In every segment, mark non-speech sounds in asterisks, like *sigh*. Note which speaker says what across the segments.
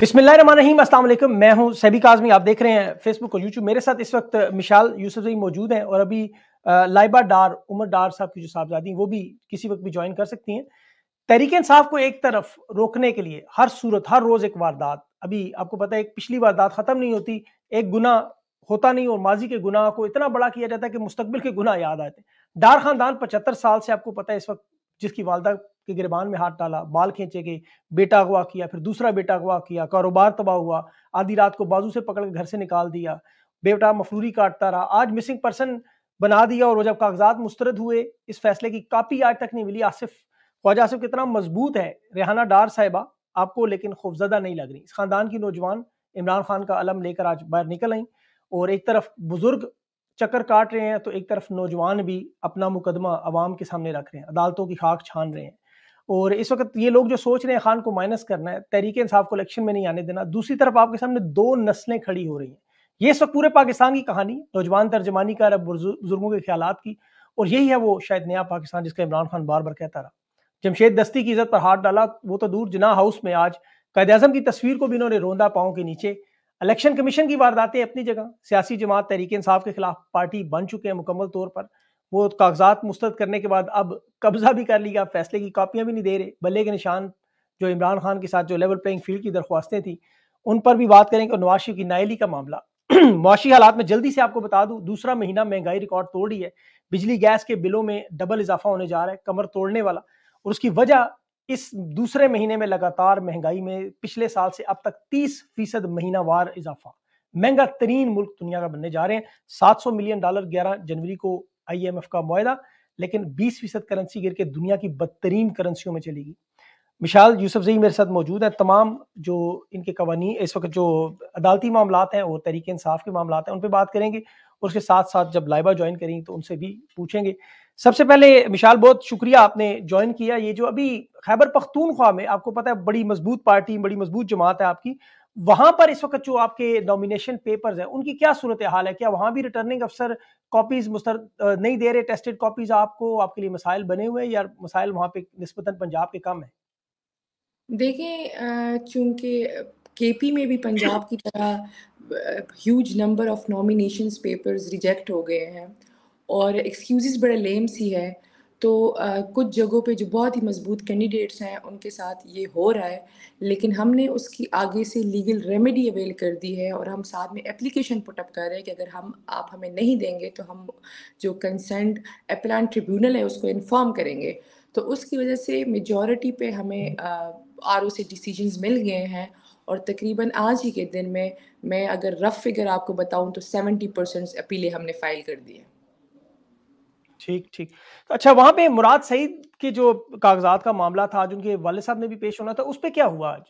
Speaker 1: बिस्मिल्लाम मैं हूं सैबी काजमी आप देख रहे हैं फेसबुक और यूट्यूब मेरे साथ इस वक्त मिशाल यूसुफ जी मौजूद हैं और अभी लाइबा डार उमर डार साहब की जो साहबजादी वो भी किसी वक्त भी ज्वाइन कर सकती हैं तहरीक इंसाफ को एक तरफ रोकने के लिए हर सूरत हर रोज़ एक वारदात अभी आपको पता है एक पिछली वारदात ख़त्म नहीं होती एक गुना होता नहीं और माजी के गुनाह को इतना बड़ा किया जाता है कि मुस्तबिल के गुना याद आते हैं डार खानदान पचहत्तर साल से आपको पता है इस वक्त जिसकी वालदा के गिरबान में हाथ डाला बाल खींचे गए बेटा अगवा किया फिर दूसरा बेटा अगवा किया कारोबार तबाह हुआ आधी रात को बाजू से पकड़ घर से निकाल दिया बेटा मफरूरी काटता रहा आज मिसिंग पर्सन बना दिया और वो जब कागजात मुस्तरद हुए इस फैसले की कापी आज तक नहीं मिली आसिफ ख्वाजा आसिफ कितना मजबूत है रेहाना डार साहिबा आपको लेकिन खौफजदा नहीं लग रही इस खानदान की नौजवान इमरान खान का अलम लेकर आज बाहर निकल आई और एक तरफ बुजुर्ग चक्कर काट रहे हैं तो एक तरफ नौजवान भी अपना मुकदमा आवाम के सामने रख रहे हैं अदालतों की खाक छान रहे हैं और इस वक्त ये लोग जो सोच रहे हैं खान को माइनस करना है तहरीक इंसाफ को इलेक्शन में नहीं आने देना दूसरी तरफ आपके सामने दो नस्लें खड़ी हो रही हैं ये इस वक्त पूरे पाकिस्तान की कहानी नौजवान तर्जमानी का अरब बुजुर्गों के ख्याल की और यही है वो शायद नया पाकिस्तान जिसका इमरान खान बार बार कहता रहा जमशेद दस्ती की इज्जत पर हाथ डाला वो तो दूर जना हाउस में आज कैद अजम की तस्वीर को भी इन्होंने रोंदा पाओं के नीचे इलेक्शन कमीशन की वारदातें अपनी जगह सियासी जमात तहरीक इंसाफ के खिलाफ पार्टी बन चुके हैं मुकम्मल तौर पर वो कागजात मुस्तद करने के बाद अब कब्जा भी कर लिया फैसले की कापियाँ भी नहीं दे रहे बल्ले के निशान जो इमरान खान के साथ जो लेवल प्लेइंग फील्ड की दरख्वास्तें थी उन पर भी बात करेंगे और नवाशी की नायली का मामला मुआशी *clears throat* हालात में जल्दी से आपको बता दूं दूसरा महीना महंगाई रिकॉर्ड तोड़ रही है बिजली गैस के बिलों में डबल इजाफा होने जा रहा है कमर तोड़ने वाला और उसकी वजह इस दूसरे महीने में लगातार महंगाई में पिछले साल से अब तक 30 फीसद महीनावार इजाफा महंगा तरीन मुल्क दुनिया का बनने जा रहे हैं 700 मिलियन डॉलर 11 जनवरी को आईएमएफ का मुआदा लेकिन 20 फीसद करेंसी गिर के दुनिया की बदतरीन करेंसियों में चलेगी मिशाल यूसुफ जई मेरे साथ मौजूद है तमाम जो इनके कवानी इस वक्त जो अदालती मामला हैं और तरीके इंसाफ के मामला हैं उन पर बात करेंगे उसके साथ साथ जब लाइबा ज्वाइन करेंगे तो उनसे भी पूछेंगे सबसे पहले विशाल बहुत शुक्रिया आपने ज्वाइन किया ये जो अभी खैबर पख्तूनख्वा में आपको पता है बड़ी मजबूत पार्टी बड़ी मजबूत जमात है आपकी वहां पर इस वक्त जो आपके नॉमिनेशन पेपर्स हैं उनकी क्या सूरत हाल है क्या वहां भी रिटर्निंग अफसर कॉपीज मुस्तर नहीं दे रहे टेस्टेड कॉपीज आपको आपके लिए मसाइल बने हुए हैं या मसाइल वहां पे नस्बता पंजाब के कम है
Speaker 2: देखें चूंकि केपी में भी पंजाब की तरह huge number of nominations papers reject हो गए हैं और एक्सक्यूज़ बड़ा लेम सी है तो आ, कुछ जगहों पे जो बहुत ही मजबूत कैंडिडेट्स हैं उनके साथ ये हो रहा है लेकिन हमने उसकी आगे से लीगल रेमेडी अवेल कर दी है और हम साथ में एप्लीकेशन पुटअप कर रहे हैं कि अगर हम आप हमें नहीं देंगे तो हम जो कंसेंट अपलान ट्रिब्यूनल है उसको इन्फॉर्म करेंगे तो उसकी वजह से मेजॉरिटी पे हमें आर ओ से डिसीजन मिल गए हैं और तकरीबन आज ही के दिन में मैं अगर रफ़ फिगर आपको बताऊँ तो
Speaker 1: सेवेंटी परसेंट अपीलें
Speaker 2: हमने फ़ाइल कर दी हैं
Speaker 1: ठीक ठीक तो अच्छा वहां पे मुराद सईद के जो कागजात का मामला था आज उनके वाले साहब ने भी पेश होना था उस पर क्या हुआ आज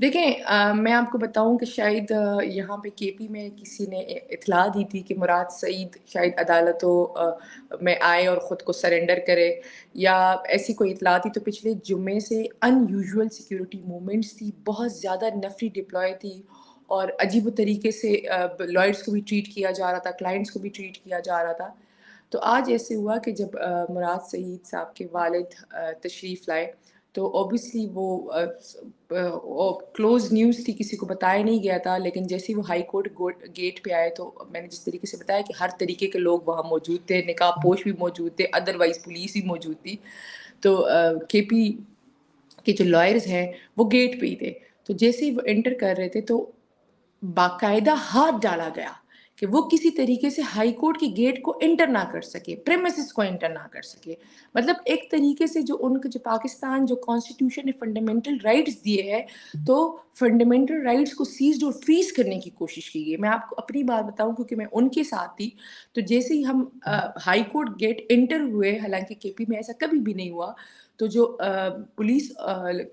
Speaker 2: देखें मैं आपको बताऊं कि शायद यहाँ पे केपी में किसी ने इतला दी थी कि मुराद सईद शायद अदालतों में आए और ख़ुद को सरेंडर करे या ऐसी कोई इतला थी तो पिछले जुमे से अनयूजुअल सिक्योरिटी मूवमेंट्स थी बहुत ज़्यादा नफरी डिप्लॉय थी और अजीब तरीके से लॉयर्स को भी ट्रीट किया जा रहा था क्लाइंट्स को भी ट्रीट किया जा रहा था तो आज ऐसे हुआ कि जब मुराद सईद साहब के वालिद तशरीफ़ लाए तो ओबियसली वो क्लोज न्यूज़ थी किसी को बताया नहीं गया था लेकिन जैसे ही वो हाई कोर्ट गेट पे आए तो मैंने जिस तरीके से बताया कि हर तरीके के लोग वहाँ मौजूद थे निकाह पोश भी मौजूद थे अदरवाइज़ पुलिस भी मौजूद थी तो के पी के जो लॉयर्स हैं वो गेट पे ही थे तो जैसे ही वो एंटर कर रहे थे तो बाकायदा हाथ डाला गया कि वो किसी तरीके से हाई कोर्ट के गेट को इंटर ना कर सके प्रेमिस को इंटर ना कर सके मतलब एक तरीके से जो उनके जो पाकिस्तान जो कॉन्स्टिट्यूशन ने फंडामेंटल राइट्स दिए हैं तो फंडामेंटल राइट्स को सीज और फ्रीज करने की कोशिश की गई मैं आपको अपनी बात बताऊं क्योंकि मैं उनके साथ थी तो जैसे ही हम हाई कोर्ट गेट इंटर हुए हालांकि के में ऐसा कभी भी नहीं हुआ तो जो पुलिस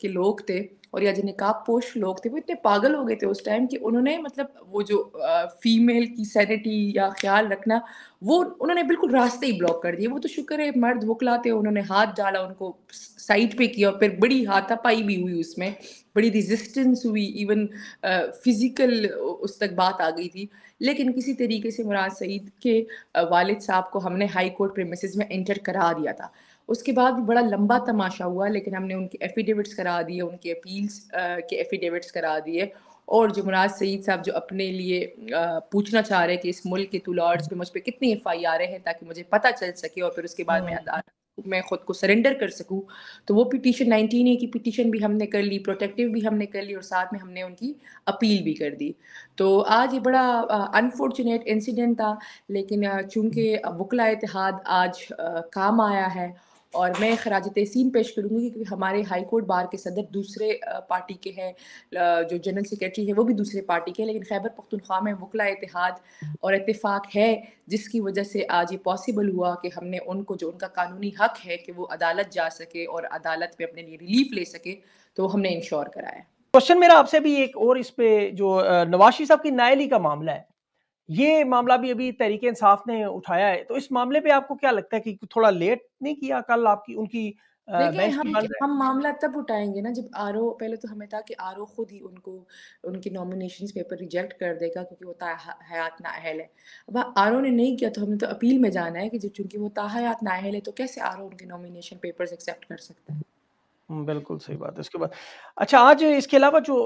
Speaker 2: के लोग थे और या जो काब पोश लोग थे वो इतने पागल हो गए थे उस टाइम कि उन्होंने मतलब वो जो फीमेल की सैनिटी या ख्याल रखना वो उन्होंने बिल्कुल रास्ते ही ब्लॉक कर दिए वो तो शुक्र है मर्द वकलाते उन्होंने हाथ डाला उनको साइड पे किया और फिर बड़ी हाथापाई भी हुई उसमें बड़ी रिजिस्टेंस हुई इवन फिज़िकल उस तक बात आ गई थी लेकिन किसी तरीके से मुराद सईद के वालिद साहब को हमने हाई कोर्ट प्रेमिस में एंटर करा दिया था उसके बाद बड़ा लंबा तमाशा हुआ लेकिन हमने उनके एफिडेविट्स करा दिए उनके अपील्स के एफिडेविट्स करा दिए और जुमराज सईद साहब जो अपने लिए पूछना चाह रहे हैं कि इस मुल्क के तुलार्स पे मुझ पर कितनी एफ आई आर हैं ताकि मुझे पता चल सके और फिर उसके बाद मैं हम्म। मैं ख़ुद को सरेंडर कर सकूं तो वो पिटीशन नाइनटीन ए की पिटीशन भी हमने कर ली प्रोटेक्टिव भी हमने कर ली और साथ में हमने उनकी अपील भी कर दी तो आज ये बड़ा अनफॉर्चुनेट इंसिडेंट था लेकिन चूंकि वकला इतिहाद आज आ, काम आया है और मैं खराज तहसीन पेश करूँगी क्योंकि हमारे हाई कोर्ट बार के सदर दूसरे पार्टी के हैं जो जनरल सेक्रेटरी है वो भी दूसरे पार्टी के हैं लेकिन खैबर पख्तनख्वा में वकला इतिहाद और इतफाक़ है जिसकी वजह से आज ये पॉसिबल हुआ कि हमने उनको जो उनका कानूनी हक है कि वो अदालत जा सके और अदालत में अपने लिए रिलीफ ले सके तो हमने इंश्योर कराया
Speaker 1: क्वेश्चन मेरा आपसे भी एक और इस पे जो नवाशी साहब की नायली का मामला है ये मामला भी अभी तहरीक इंसाफ ने उठाया है तो इस मामले पे आपको क्या लगता है कि थोड़ा लेट नहीं किया कल आपकी उनकी देखिए हम हम
Speaker 2: मामला तब उठाएंगे ना जब आर पहले तो हमें था कि आर खुद ही उनको उनके नॉमिनेशन पेपर रिजेक्ट कर देगा क्योंकि वो हयात नाअहल है अब आर ने नहीं किया तो हमने तो अपील में जाना है कि चूंकि वो ताहयात नाअहल है तो कैसे आर उनके नॉमिनेशन पेपर्स एक्सेप्ट कर सकता है
Speaker 1: बिल्कुल सही बात है इसके बाद अच्छा आज इसके अलावा जो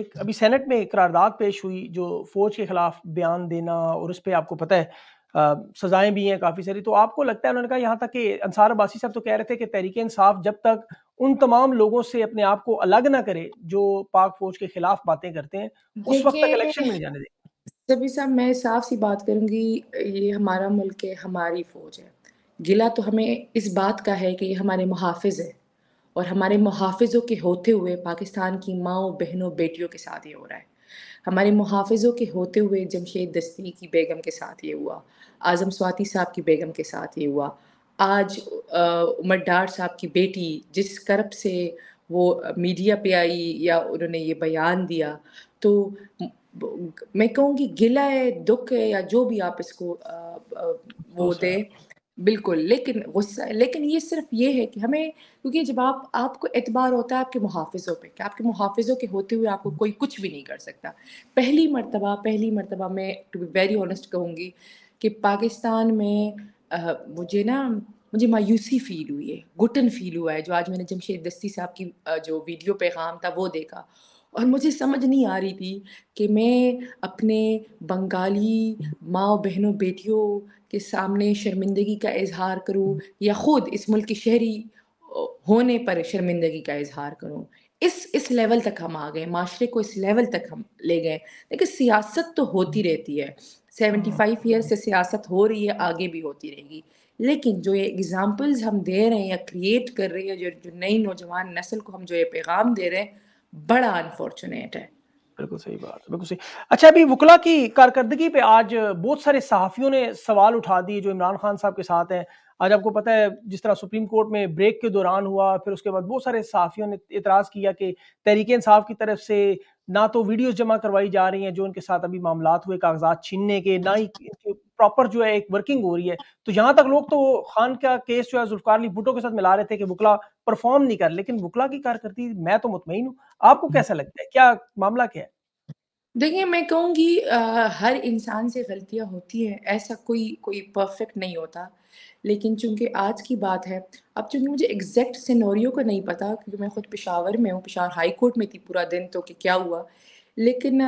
Speaker 1: एक अभी सेनेट में करारदाद पेश हुई जो फौज के खिलाफ बयान देना और उस पर आपको पता है आ, सजाएं भी हैं काफ़ी सारी तो आपको लगता है उन्होंने कहा यहाँ तक कि अंसार अब्बासी साहब तो कह रहे थे कि तहरीक इंसाफ जब तक उन तमाम लोगों से अपने आप को अलग ना करे जो पाक फौज के खिलाफ बातें करते हैं उस वक्त तक इलेक्शन में जाने दें
Speaker 2: सभी साहब मैं साफ सी बात करूंगी ये हमारा मुल्क है हमारी फौज है गिला तो हमें इस बात का है कि ये हमारे मुहाफिज है और हमारे मुहाफ़ों के होते हुए पाकिस्तान की माओ बहनों बेटियों के साथ ये हो रहा है हमारे मुहाफ़ों के होते हुए जमशेद दस्ती की बेगम के साथ ये हुआ आज़म स्वाति साहब की बेगम के साथ ये हुआ आज उमर डार साहब की बेटी जिस करप से वो मीडिया पे आई या उन्होंने ये बयान दिया तो मैं कहूँगी गिला है दुख है या जो भी आप इसको आ, आ, वो दें बिल्कुल लेकिन गुस्सा लेकिन ये सिर्फ ये है कि हमें क्योंकि जब आप आपको एतबार होता है आपके मुहाफ़ों पे कि आपके मुहाफ़ों के होते हुए आपको कोई कुछ भी नहीं कर सकता पहली मरतबा पहली मरतबा मैं टू बी वेरी ऑनेस्ट कहूँगी कि पाकिस्तान में आ, मुझे ना मुझे मायूसी फील हुई है घुटन फील हुआ है जो आज मैंने जमशेद दस्ती साहब की जो वीडियो पैगाम था वो देखा और मुझे समझ नहीं आ रही थी कि मैं अपने बंगाली माओ बहनों बेटियों के सामने शर्मिंदगी का इजहार करूँ या ख़ुद इस मुल्क की शहरी होने पर शर्मिंदगी का इजहार करूँ इस इस लेवल तक हम आ गए माशरे को इस लेवल तक हम ले गए लेकिन सियासत तो होती रहती है सेवेंटी फाइव ईयर से सियासत हो रही है आगे भी होती रहेगी लेकिन जो ये एग्ज़ाम्पल्स हम दे रहे हैं या क्रिएट कर रहे हैं जो जो नई नौजवान नस्ल को हम जो ये पैगाम दे रहे हैं
Speaker 1: बड़ा अनफॉर्चुनेट है बिल्कुल सही बात है बिल्कुल सही अच्छा अभी वकला की कारकर्दगी पे आज बहुत सारे सहाफ़ियों ने सवाल उठा दिए जो इमरान खान साहब के साथ हैं आज आपको पता है जिस तरह सुप्रीम कोर्ट में ब्रेक के दौरान हुआ फिर उसके बाद बहुत सारे सहाफ़ियों ने इतराज़ किया कि तहरीक इंसाफ की तरफ से ना तो वीडियोस जमा करवाई जा रही हैं जो उनके साथ अभी मामला हुए कागजात छीनने के ना ही प्रॉपर जो है एक वर्किंग हो रही है तो यहाँ तक लोग तो खान का केस जो है जुल्फकार अली भुटो के साथ मिला रहे थे कि वकला परफॉर्म नहीं कर लेकिन बुकला की कारकर्दगी मैं तो मुतमिन हूँ आपको हम्म। कैसा लगता है क्या मामला क्या है
Speaker 2: देखिए मैं कहूँगी हर इंसान से गलतियाँ होती हैं ऐसा कोई कोई परफेक्ट नहीं होता लेकिन चूंकि आज की बात है अब चूंकि मुझे एग्जैक्ट सिनोरियो का नहीं पता क्योंकि मैं खुद पिशावर में हूँ पिशावर हाई कोर्ट में थी पूरा दिन तो कि क्या हुआ लेकिन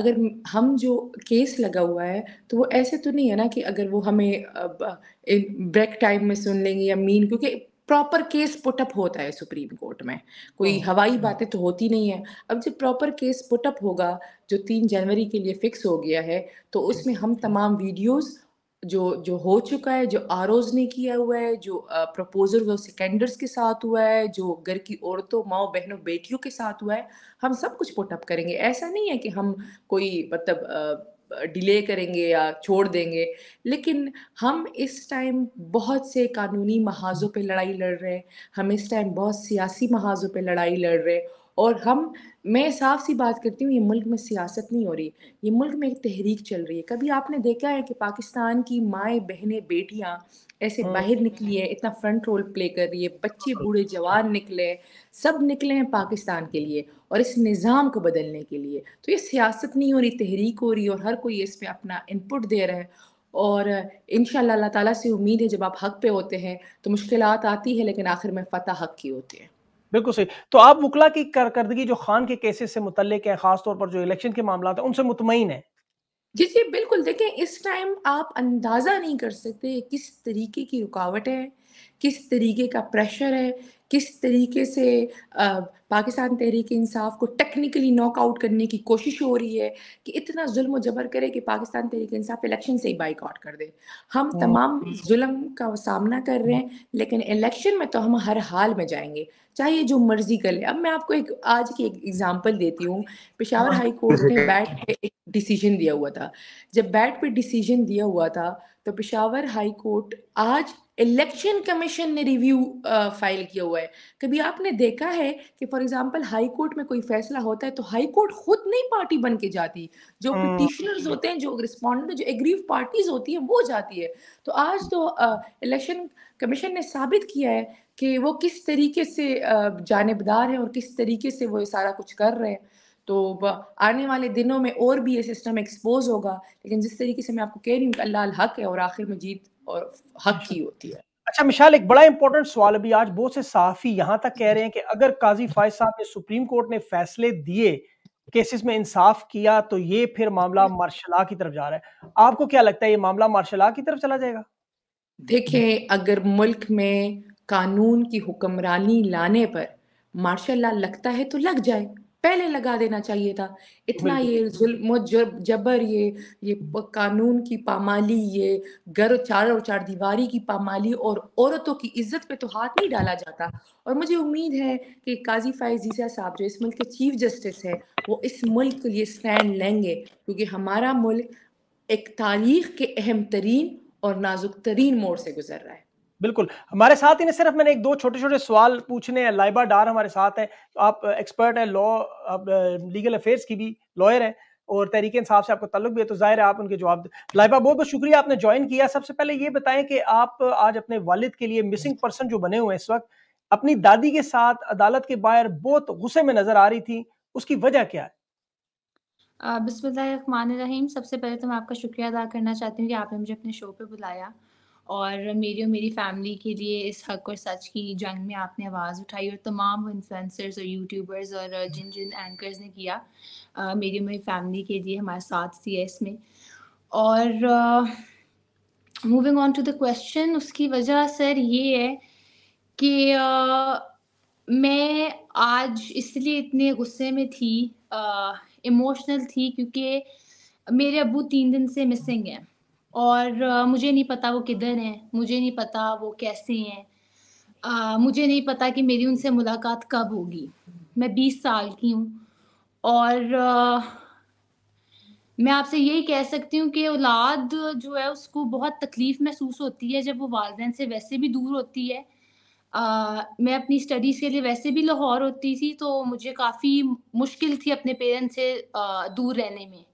Speaker 2: अगर हम जो केस लगा हुआ है तो वो ऐसे तो नहीं है ना कि अगर वो हमें ब्रेक टाइम में सुन लेंगे या मीन क्योंकि प्रॉपर केस पुटअप होता है सुप्रीम कोर्ट में कोई हाँ। हवाई हाँ। बातें तो होती नहीं है अब जब प्रॉपर केस पुटअप होगा जो तीन जनवरी के लिए फिक्स हो गया है तो उसमें हम तमाम वीडियोस जो जो हो चुका है जो आर ने किया हुआ है जो प्रपोजल और सिकेंडर्स के साथ हुआ है जो घर की औरतों माओ बहनों बेटियों के साथ हुआ है हम सब कुछ पुटअप करेंगे ऐसा नहीं है कि हम कोई मतलब डिले करेंगे या छोड़ देंगे लेकिन हम इस टाइम बहुत से कानूनी महाजों पे लड़ाई लड़ रहे हैं हम इस टाइम बहुत सियासी महाजों पे लड़ाई लड़ रहे हैं और हम मैं साफ सी बात करती हूँ ये मुल्क में सियासत नहीं हो रही ये मुल्क में एक तहरीक चल रही है कभी आपने देखा है कि पाकिस्तान की माएँ बहनें बेटियाँ ऐसे हम्म। बाहर निकली है इतना फ्रंट रोल प्ले कर रही है बच्चे बूढ़े जवान निकले सब निकले हैं पाकिस्तान के लिए और इस निज़ाम को बदलने के लिए तो ये सियासत नहीं हो रही तहरीक हो रही है और हर कोई इसमें अपना इनपुट दे रहा है और इन अल्लाह ताला से उम्मीद है जब आप हक पे होते हैं तो मुश्किल आती है लेकिन आखिर में फ़तः हक की होती है
Speaker 1: बिल्कुल सही तो आप वकला की कारकर्दगी जो खान के केसेस से मुतल है खासतौर पर जो इलेक्शन के मामला है उनसे मुतमिन है जी जी बिल्कुल
Speaker 2: देखें इस टाइम आप अंदाज़ा नहीं कर सकते किस तरीके की रुकावट है किस तरीके का प्रेशर है किस तरीके से पाकिस्तान तहरीक इंसाफ को टेक्निकली नॉकआउट करने की कोशिश हो रही है कि इतना जुल्म जबर करे कि पाकिस्तान तहरीक इंसाफ इलेक्शन से ही बाइकआउट कर दे हम तमाम जुल्म का सामना कर रहे हैं लेकिन इलेक्शन में तो हम हर हाल में जाएंगे चाहे जो मर्जी कर ले अब मैं आपको एक आज की एक एग्ज़ाम्पल देती हूँ पेशावर हाँ। हाई कोर्ट ने बैट पे एक डिसीजन दिया हुआ था जब बैट पे डिसीजन दिया हुआ था तो पेशावर हाई कोर्ट आज इलेक्शन कमीशन ने रिव्यू फाइल किया हुआ है कभी आपने देखा है कि फॉर एग्जांपल हाई कोर्ट में कोई फैसला होता है तो हाई कोर्ट खुद नहीं पार्टी बन के जाती जो पिटिशनर्स हम्म। होते हैं जो रिस्पॉन्डेंट जो एग्रीव पार्टीज होती हैं वो जाती है तो आज तो इलेक्शन कमीशन ने साबित किया है कि वो किस तरीके से जानबदार है और किस तरीके से वो सारा कुछ कर रहे हैं तो आने वाले दिनों में और भी ये सिस्टम एक्सपोज होगा लेकिन जिस तरीके से मैं आपको कह रही हूँ कि अल्लाह
Speaker 1: हक है और आखिर में जीत और हक की होती है अच्छा मिशाल एक बड़ा इंपॉर्टेंट सवाल अभी आज बहुत से साफी यहाँ तक कह रहे हैं कि अगर काजी फायज साहब ने सुप्रीम कोर्ट ने फैसले दिए केसेस में इंसाफ किया तो ये फिर मामला मार्शला की तरफ जा रहा है आपको क्या लगता है ये मामला मार्शला की तरफ चला जाएगा देखें अगर मुल्क में
Speaker 2: कानून की हुक्मरानी लाने पर मार्शल लगता है तो लग जाए पहले लगा देना चाहिए था इतना ये जुल्म जबर ये ये कानून की पामाली ये घर चार और चार दीवारी की पामाली और औरतों की इज्जत पे तो हाथ नहीं डाला जाता और मुझे उम्मीद है कि काजी फायजीजा साहब जो इस मुल्क के चीफ जस्टिस हैं वो इस मुल्क के लिए स्टैंड लेंगे क्योंकि हमारा मुल्क एक
Speaker 1: तारीख के अहम तरीन और नाजुक तरीन मोड़ से गुजर रहा है बिल्कुल हमारे साथ ही ना सिर्फ मैंने एक दो छोटे छोटे सवाल पूछने हैं लाइबा डार हमारे साथ हैं तो आप एक्सपर्ट हैं लॉ आप लीगल अफेयर्स की भी लॉयर हैं और तरीके इंसाफ से आपको ताल्लुक भी है तो जाहिर है आप उनके जवाब लाइबा बहुत बहुत शुक्रिया आपने ज्वाइन किया सबसे पहले ये बताएं कि आप आज अपने वालिद के लिए मिसिंग पर्सन जो बने हुए हैं इस वक्त अपनी दादी के साथ अदालत के बाहर बहुत गुस्से में नजर आ रही थी उसकी वजह क्या
Speaker 3: है बिस्मिल्लाह सबसे पहले तो मैं आपका शुक्रिया अदा करना चाहती हूँ कि आपने मुझे अपने शो पे बुलाया और मेरी और मेरी फैमिली के लिए इस हक और सच की जंग में आपने आवाज़ उठाई और तमाम इन्फ्लुएंसर्स और यूट्यूबर्स और जिन जिन एंकर्स ने किया मेरी और मेरी फैमिली के लिए हमारे साथ दिया इसमें और moving on to the question उसकी वजह सर ये है कि मैं आज इसलिए इतने गुस्से में थी इमोशनल थी क्योंकि मेरे अबू तीन दिन से मिसिंग हैं और मुझे नहीं पता वो किधर हैं मुझे नहीं पता वो कैसे हैं मुझे नहीं पता कि मेरी उनसे मुलाकात कब होगी मैं बीस साल की हूँ और आ, मैं आपसे यही कह सकती हूँ कि औलाद जो है उसको बहुत तकलीफ महसूस होती है जब वो वालदेन से वैसे भी दूर होती है आ, मैं अपनी स्टडीज़ के लिए वैसे भी लाहौर होती थी तो मुझे काफ़ी मुश्किल थी अपने पेरेंट्स से आ, दूर रहने में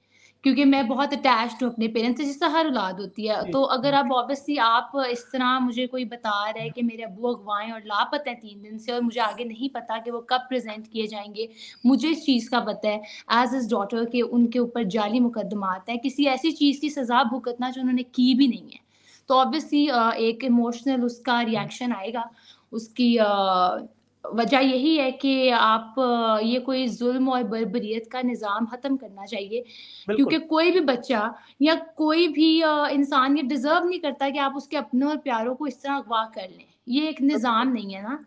Speaker 3: क्योंकि मैं बहुत अटैच हूँ अपने पेरेंट्स से जिससे हर औलाद होती है तो अगर आप ऑब्वियसली आप इस तरह मुझे कोई बता रहे हैं कि मेरे अबू अगवाएं और लापता हैं तीन दिन से और मुझे आगे नहीं पता कि वो कब प्रेजेंट किए जाएंगे मुझे इस चीज़ का पता है एज इज डॉटर के उनके ऊपर जाली मुकदमात हैं किसी ऐसी चीज़ की सज़ा भुगतना जो उन्होंने की भी नहीं है तो ऑब्वियसली एक इमोशनल उसका रिएक्शन आएगा उसकी वजह यही है कि आप ये कोई जुल्म और बरबरीत का निज़ाम ख़त्म करना चाहिए क्योंकि कोई भी बच्चा या कोई भी इंसान ये डिज़र्व नहीं करता कि आप उसके अपनों और प्यारों को इस तरह अगवा कर लें ये एक निज़ाम नहीं है ना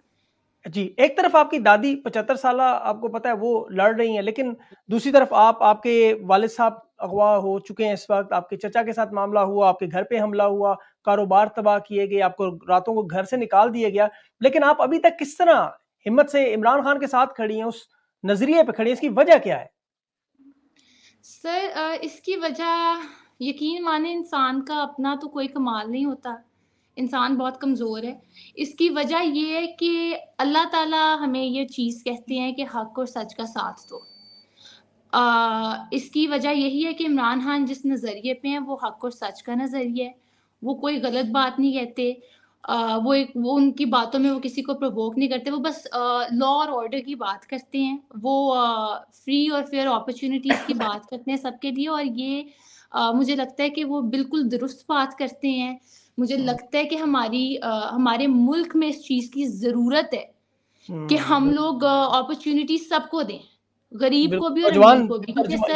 Speaker 1: जी एक तरफ आपकी दादी पचहत्तर साल आपको पता है वो लड़ रही हैं लेकिन दूसरी तरफ आप आपके वालिद साहब अगवा हो चुके हैं इस वक्त आपके चचा के साथ मामला हुआ आपके घर पे हमला हुआ कारोबार तबाह किए गए आपको रातों को घर से निकाल दिया गया लेकिन आप अभी तक किस तरह हिम्मत से इमरान खान के साथ खड़ी हैं उस नजरिए पे खड़ी हैं इसकी वजह क्या है
Speaker 3: सर इसकी वजह यकीन माने इंसान का अपना तो कोई कमाल नहीं होता इंसान बहुत कमज़ोर है इसकी वजह ये है कि अल्लाह ताला हमें ये चीज़ कहते हैं कि हक और सच का साथ दो आ, इसकी वजह यही है कि इमरान खान जिस नज़रिए पे हैं वो हक और सच का नज़रिया है वो कोई गलत बात नहीं कहते आ, वो एक वो उनकी बातों में वो किसी को प्रवोक नहीं करते वो बस लॉ और ऑर्डर की बात करते हैं वो फ्री और फेयर अपॉर्चुनिटीज की बात करते हैं सबके लिए और ये आ, मुझे लगता है कि वो बिल्कुल दुरुस्त बात करते हैं मुझे हाँ। लगता है कि हमारी आ, हमारे मुल्क में इस चीज़ की ज़रूरत है कि हाँ, हम लोग अपॉर्चुनिटी सबको दें
Speaker 1: गरीब को भी और नौजवान को भी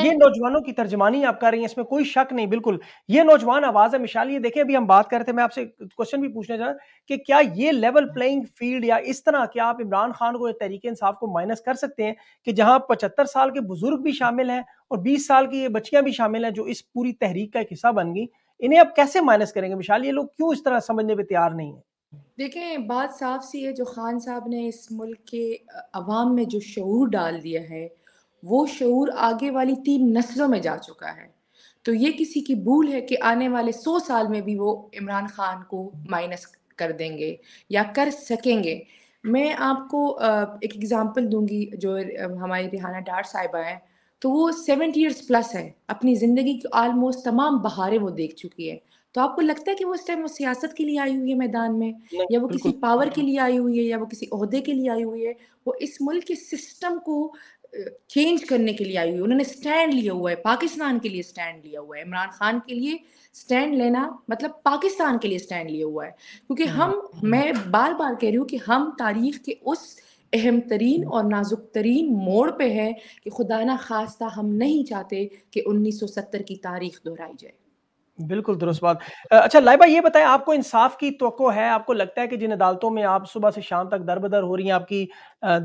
Speaker 1: ये नौजवानों की तर्जमानी आप कर रही हैं इसमें कोई शक नहीं बिल्कुल ये नौजवान आवाज है मिशाल ये देखें अभी हम बात कर रहे थे मैं आपसे क्वेश्चन भी पूछना चाहूँ कि क्या ये लेवल प्लेइंग फील्ड या इस तरह क्या आप इमरान खान को तरीके इंसाफ को माइनस कर सकते हैं कि जहां पचहत्तर साल के बुजुर्ग भी शामिल हैं और बीस साल की ये बच्चियां भी शामिल हैं जो इस पूरी तहरीक का एक हिस्सा बन गई इन्हें आप कैसे माइनस करेंगे मिशाल ये लोग क्यों इस तरह समझने पर तैयार नहीं है देखें बात
Speaker 2: साफ सी है जो खान साहब ने इस मुल्क के
Speaker 1: अवाम में जो शूर डाल दिया है
Speaker 2: वो शूर आगे वाली तीन नस्लों में जा चुका है तो ये किसी की भूल है कि आने वाले सौ साल में भी वो इमरान खान को माइनस कर देंगे या कर सकेंगे मैं आपको एक एग्ज़ाम्पल दूंगी जो हमारी रिहाना डार साहिबा हैं तो वो सेवेंटी ईयर्स प्लस है अपनी ज़िंदगी की ऑलमोस्ट तमाम बहारें वो देख चुकी है तो आपको लगता है कि वो उस टाइम वो सियासत के लिए आई हुई है मैदान में या वो किसी पावर के लिए आई हुई है या वो किसी अहदे के लिए आई हुई है वो इस मुल्क के सिस्टम को चेंज करने के लिए आई हुई उन्होंने स्टैंड लिया हुआ है पाकिस्तान के लिए स्टैंड लिया हुआ है इमरान खान के लिए स्टैंड लेना मतलब पाकिस्तान के लिए स्टैंड लिया हुआ है क्योंकि हाँ, हम हाँ। मैं बार बार कह रही हूँ कि हम तारीख के उस अहम तरीन और नाजुक तरीन मोड़ पे है कि खुदा ना खास्ता हम नहीं चाहते कि 1970 की तारीख दोहराई जाए
Speaker 1: बिल्कुल दुरुस्त बात अच्छा लाइबा ये बताएं आपको इंसाफ की तो है आपको लगता है कि जिन अदालतों में आप सुबह से शाम तक दर बदर हो रही हैं आपकी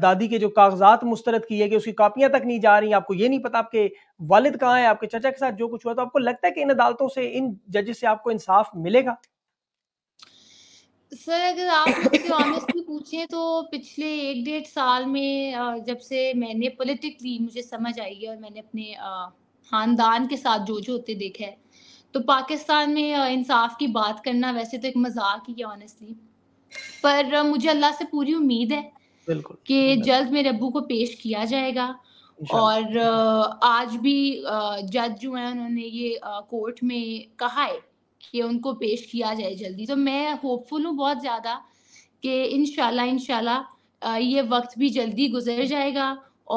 Speaker 1: दादी के जो कागजात मुस्तरद किए गए उसकी कापियां तक नहीं जा रही आपको ये नहीं पता आपके वालिद कहाँ हैं आपके चाचा के साथ जो कुछ हुआ तो आपको लगता है कि इन अदालतों से इन जजेस से आपको इंसाफ मिलेगा
Speaker 3: सर अगर आप मुझसे ऑनेस्टली पूछें तो पिछले एक डेढ़ साल में जब से मैंने पॉलिटिकली मुझे समझ आई है और मैंने अपने खानदान के साथ जो जो होते देखा है तो पाकिस्तान में इंसाफ की बात करना वैसे तो एक मजाक ही है ऑनेस्टली पर मुझे अल्लाह से पूरी उम्मीद है कि जल्द मेरे अबू को पेश किया जाएगा और आज भी जज जो है उन्होंने ये कोर्ट में कहा है कि उनको पेश किया जाए जल्दी तो मैं होपफुल हूँ बहुत ज़्यादा कि इनशाला इनशाला ये वक्त भी जल्दी गुजर जाएगा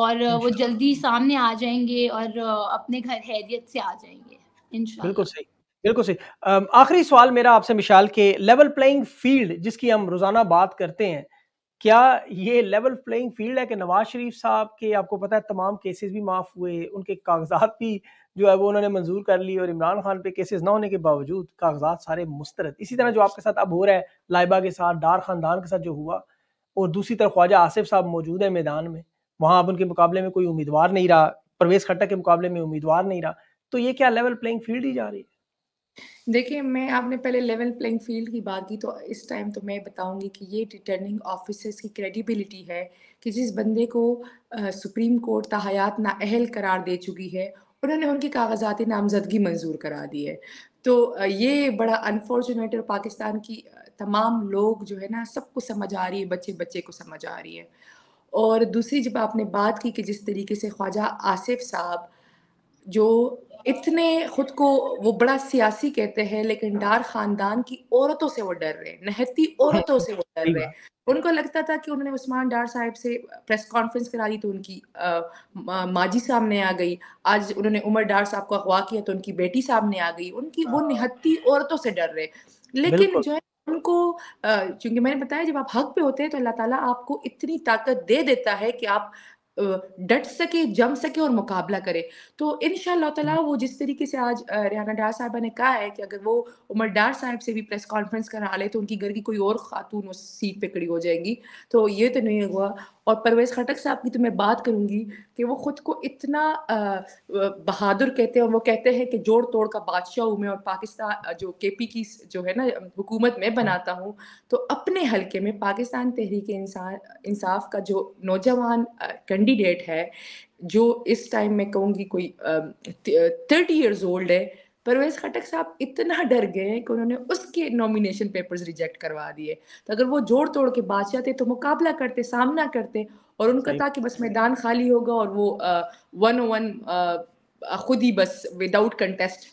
Speaker 3: और वो जल्दी सामने आ जाएंगे और अपने घर हैरियत से आ जाएंगे
Speaker 1: बिल्कुल सही बिल्कुल सही आखिरी सवाल मेरा आपसे मिशाल के लेवल प्लेइंग फील्ड जिसकी हम रोजाना बात करते हैं क्या ये लेवल प्लेइंग फील्ड है कि नवाज शरीफ साहब के आपको पता है तमाम केसेस भी माफ हुए उनके कागजात भी जो है वो उन्होंने मंजूर कर लिए और इमरान खान पे केसेस ना होने के बावजूद कागजात सारे मुस्तरद इसी तरह जो आपके साथ अब हो रहा है लाइबा के साथ डार खानदान के साथ जो हुआ और दूसरी तरफ ख्वाजा आसिफ साहब मौजूद है मैदान में वहाँ अब उनके मुकाबले में कोई उम्मीदवार नहीं रहा परवेज खट्टा के मुकाबले में उम्मीदवार नहीं रहा तो ये क्या लेवल प्लेइंग फील्ड ही जा रही
Speaker 2: है देखिए मैं आपने पहले लेवल प्लेइंग फील्ड की बात की तो इस टाइम तो मैं बताऊंगी कि ये रिटर्निंग ऑफिसर्स की क्रेडिबिलिटी है कि जिस बंदे को आ, सुप्रीम कोर्ट ना नाअहल करार दे चुकी है उन्होंने उनकी कागजाती नामजदगी मंजूर करा दी है तो ये बड़ा अनफॉर्चुनेट और पाकिस्तान की तमाम लोग जो है ना सबको समझ आ रही है बच्चे बच्चे को समझ आ रही है और दूसरी जब आपने बात की कि जिस तरीके से ख्वाजा आसिफ साहब जो इतने खुद को वो बड़ा सियासी कहते हैं लेकिन डार खानदान की औरतों से वो डर रहे नहती औरतों से वो डर रहे उनको लगता था कि उन्होंने उस्मान डार साहब से प्रेस कॉन्फ्रेंस करा दी तो उनकी आ, माजी सामने आ गई आज उन्होंने उमर डार साहब को अगवा किया तो उनकी बेटी सामने आ गई उनकी वो हाँ। निहत्ती औरतों से डर रहे लेकिन जो है उनको चूंकि मैंने बताया जब आप हक पे होते हैं तो अल्लाह ताला आपको इतनी ताकत दे देता है कि आप डट सके जम सके और मुकाबला करे तो इन ताला वो जिस तरीके से आज रियाना डार साहबा ने कहा है कि अगर वो उमर डार साहब से भी प्रेस कॉन्फ्रेंस करा ले तो उनकी घर की कोई और खातून उस सीट पे खड़ी हो जाएगी तो ये तो नहीं हुआ और परवेज खटक साहब की तो मैं बात करूंगी कि वो खुद को इतना बहादुर कहते हैं और वो कहते हैं कि जोड़ तोड़ का बादशाह हूँ मैं और पाकिस्तान जो के पी की जो है ना हुकूमत में बनाता हूँ तो अपने हलके में पाकिस्तान तहरीक इंसान इंसाफ का जो नौजवान कैंडिडेट है जो इस टाइम मैं कहूँगी कोई थर्टी ईयर्स ओल्ड है परवेज खटक साहब इतना डर गए कि उन्होंने उसके नॉमिनेशन पेपर्स रिजेक्ट करवा दिए तो अगर वो जोड़ तोड़ के बाद जाते तो मुकाबला करते सामना करते और उनका था कि बस मैदान खाली होगा और वो वन वन खुद ही बस विदाउट कंटेस्ट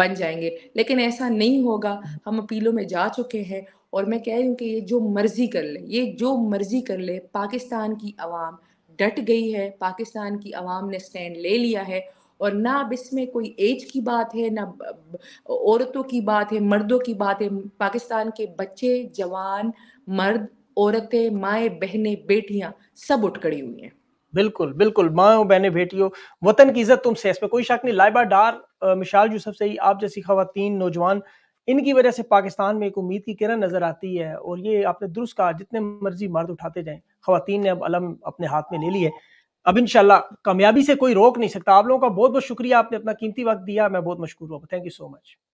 Speaker 2: बन जाएंगे लेकिन ऐसा नहीं होगा हम अपीलों में जा चुके हैं और मैं कह रही हूँ कि ये जो मर्जी कर ले ये जो मर्जी कर ले पाकिस्तान की आवाम डट गई है पाकिस्तान की आवाम ने स्टैंड ले लिया है और ना अब इसमें कोई एज की बात है ना औरतों की बात है मर्दों की बात है पाकिस्तान के बच्चे जवान मर्द औरतें माए बहनें बेटियां सब उठ खड़ी हुई हैं
Speaker 1: बिल्कुल बिल्कुल माओ बहने बेटियों वतन की इज्जत तुमसे इसमें कोई शक नहीं लाइबा डार मिशाल जो से आप जैसी खातन नौजवान इनकी वजह से पाकिस्तान में एक उम्मीद की किरण नजर आती है और ये आपने दुरुस्त कहा जितने मर्जी मर्द उठाते जाएं खातन ने अब अलम अपने हाथ में ले ली है अब इनशाला कामयाबी से कोई रोक नहीं सकता आप लोगों का बहुत बहुत शुक्रिया आपने अपना कीमती वक्त दिया मैं बहुत मशहूर हूँ थैंक यू सो मच